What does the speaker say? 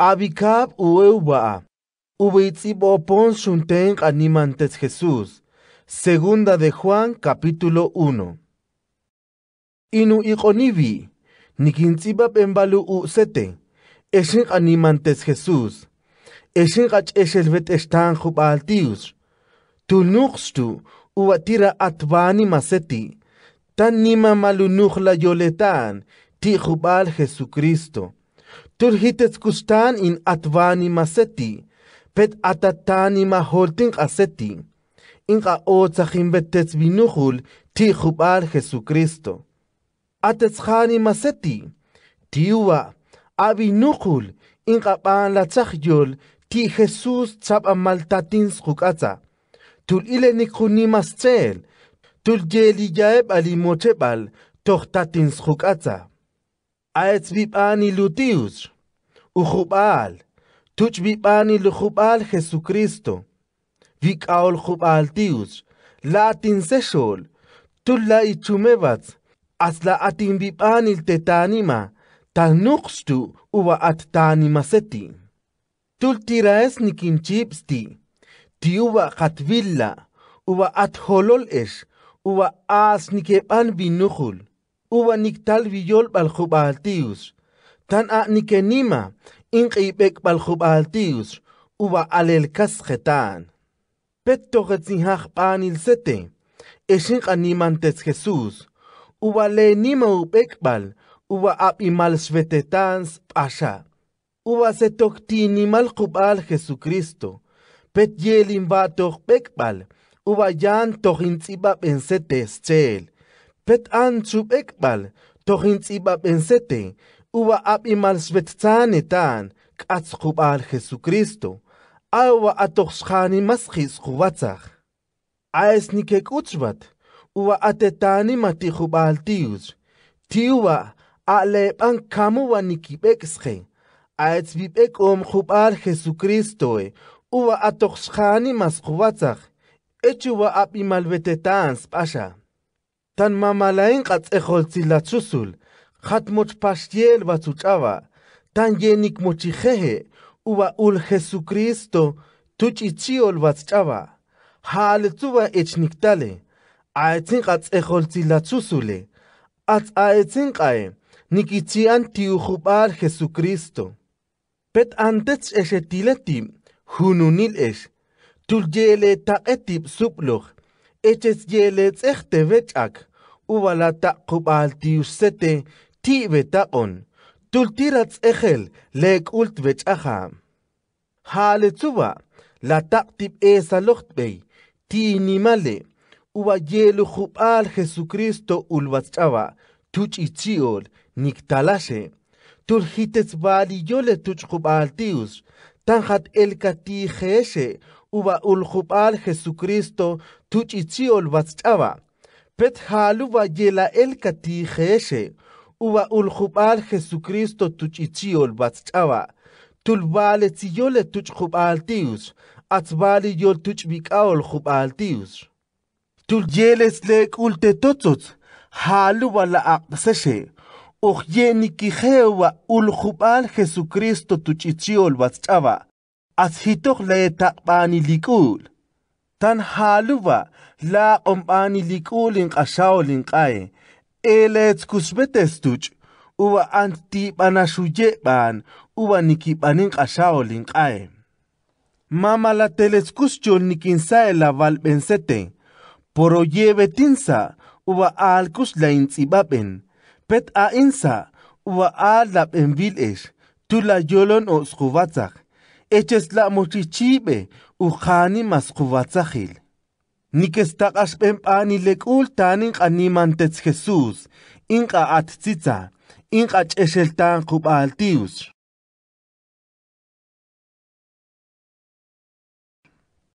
Abicab ueubaa, pon shunten animantes Jesús. Segunda de Juan capítulo 1. Inu ikonibi, nikintzibab embalu sete, esin animantes Jesús. Esin gach eshelvet estan jubaltius. Tulnuxtu, uatira Atvani maseti, tan nima malunuj la yoletan, ti jubal Jesucristo. kustan in atvani maseti, pet atatani maholtin aseti, inqa otzajin betets binuhul ti jubal Jesucristo. Atetshani maseti, tiwa, in inqa pan la tzajyol ti Jesús tzap amaltatin skukatza. Tul ile nikuni mascel tul yeli yaeb alimochebal tohtatin skukatza. als wie pani lutius uchubal tuch wie pani luchubal jesu christo wie kaul chubal tius latin sechol tulla i chumevat asla atin wie pani tetanima tal nuxtu uva at tanima seti tul tiraes nikin chipsti tiuva katvilla uva at holol es uva as nikepan binuchul uwa niktal villol baljubaltius. Tan a nikenima, inqibek baljubaltius, uwa alelkas getan. Petto sete. panilsete, eshinqa nimantes Jesús, Uba le nima ubek bal uba ap imal svetetans pasha. Uwa setokti nimal qubal Jesucristo, pet yelin va tohbekbal, Uba yan tohintzibab ensetes estel. ბეთ ანცუ ეკბალ თოხინციბა პენსეთე უვა აპი მალსვეთცანე თან კაც ხუბალ ხესუ ქრისტო აუა ატოხსხანი მასხის ხუვაცახ აეს ნიკე კუცვათ უვა ატეთანი მათი ხუბალ ტიუს ტიუა ალე პან კამუვა ნიკი პექსხე აეც ვიპეკომ ხუბალ ხესუ ქრისტოე უვა ატოხსხანი მასხუვაცახ ეჩუვა აპი მალვეთეთანს პაშა თან მამალაინყა წეხოლცილა ცუსულ ხათმოჩ პასიელ ვაცუჭავა თან გენიკ მოჩი ხეჰე უვა ულ ხესუ ქრისტო თუჭი ციოლ ვაცჭავა ჰალცუვა ეჩნიკტალე აეცინყა წეხოლცილა ცუსულე აც აეცინყაე ნიკიციან თიუხუპარ ხესუ ქრისტო პეტ ანდეც ეშე ტილეტი ჰუნუნილ ეშ თულჯელე თაყეტიბ სუპლუხ ეჭესგიელე წეხდევე ჭაკ უვალატა ყუბალდიუსეთე თივეტაყონ თულტირა წეხელ ლეკულტვე ჭახა ჰალეცუვა ლატაყტიბ ესალოხტბეი თინიმალე უვაგიელუ ხუპალ ხესუქრისტო ულვაწჭავა თუჭიციოლ ნიქტალაშე თულჰიტეც ვალიიოლე თუჭ ხუპალდიუს tanhat el kati jeshe uba uljubal Jesucristo tuchichiol batzchaba. Pet va yela el kati jeshe uba uljubal Jesucristo tuchichiol batzchaba. Tulbale tiyole tuchjubal tius, atzbali yol tuchbikaol jubal tius. Tulyelesleek halu va la aqtaseshe. ohyeenikijewa ulqhub'al jesucristo tuchitziol wasch'awa ashitoj leetaqp'aanilikul tan jaaluwa laaqomp'aanilikul inq'axaol inq'ae eleetzkuxbetestuch uwa antipanaxuye'pan uwa nikip'aninq'axaol inq'ae mamalateleskuschol nikinsaela valbensete poroyebetinsa uwa aalkuxla intz'ib'apen Pet a insa wa alab en vilesh tu la yolon o skuvatzak. Eches la mochichibe u khani mas skuvatzakil. Nikes takas pen pani lekul tanin qanimantets Jesus. Inqa atzitza. Inqa cheseltan qubaltius.